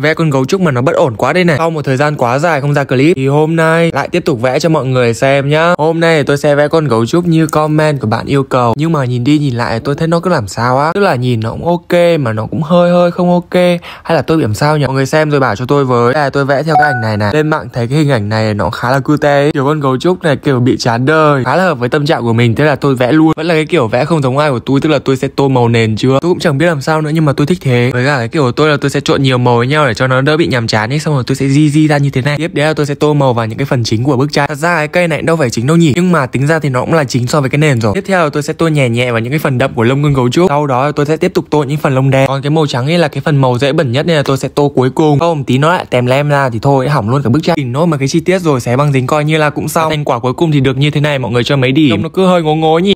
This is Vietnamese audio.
Vẽ con gấu trúc mà nó bất ổn quá đây này Sau một thời gian quá dài không ra clip Thì hôm nay lại tiếp tục vẽ cho mọi người xem nhá Hôm nay tôi sẽ vẽ con gấu trúc như comment của bạn yêu cầu Nhưng mà nhìn đi nhìn lại tôi thấy nó cứ làm sao á Tức là nhìn nó cũng ok mà nó cũng hơi hơi không ok Hay là tôi bị sao nhỉ Mọi người xem rồi bảo cho tôi với Là tôi vẽ theo cái ảnh này này Lên mạng thấy cái hình ảnh này nó khá là cute Kiểu con gấu trúc này kiểu bị chán đời Khá là hợp với tâm trạng của mình Thế là tôi vẽ luôn Vẫn là cái kiểu vẽ không giống ai của tôi Tức là tôi sẽ tô màu nền chưa Tôi cũng chẳng biết làm sao nữa nhưng mà tôi thích thế Với cả cái kiểu của tôi là tôi sẽ trộn nhiều màu với nhau để cho nó đỡ bị nhàm chán ấy xong rồi tôi sẽ di di ra như thế này tiếp đấy là tôi sẽ tô màu vào những cái phần chính của bức tranh thật ra cái cây này đâu phải chính đâu nhỉ nhưng mà tính ra thì nó cũng là chính so với cái nền rồi tiếp theo là tôi sẽ tô nhẹ nhẹ vào những cái phần đậm của lông con gấu trúc sau đó tôi sẽ tiếp tục tô những phần lông đen còn cái màu trắng ấy là cái phần màu dễ bẩn nhất nên là tôi sẽ tô cuối cùng không tí nó lại tèm lem ra thì thôi hỏng luôn cả bức tranh đỉnh nốt mà cái chi tiết rồi xé băng dính coi như là cũng xong thành quả cuối cùng thì được như thế này mọi người cho mấy điểm Đông nó cứ hơi ngố ngố nhỉ